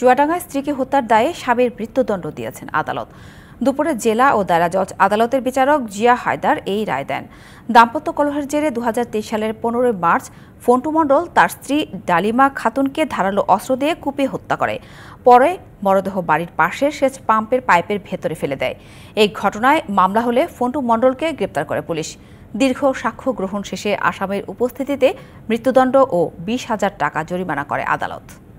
চুয়াডাঙ্গায় স্ত্রীকে হত্যার দায়ে স্বামীর মৃত্যুদণ্ড দিয়েছেন আদালত দুপুরে জেলা ও দায়রা জজ আদালতের বিচারক জিয়া হায়দার এই রায় দেন দাম্পত্য কলহের জেরে দু সালের পনেরোই মার্চ ফন্টু মণ্ডল তার স্ত্রী ডালিমা খাতুনকে ধারালো অস্ত্র দিয়ে কুপিয়ে হত্যা করে পরে মরদেহ বাড়ির পাশে সেচ পাম্পের পাইপের ভেতরে ফেলে দেয় এই ঘটনায় মামলা হলে ফন্টু মণ্ডলকে গ্রেপ্তার করে পুলিশ দীর্ঘ সাক্ষ্য গ্রহণ শেষে আসামের উপস্থিতিতে মৃত্যুদণ্ড ও বিশ হাজার টাকা জরিমানা করে আদালত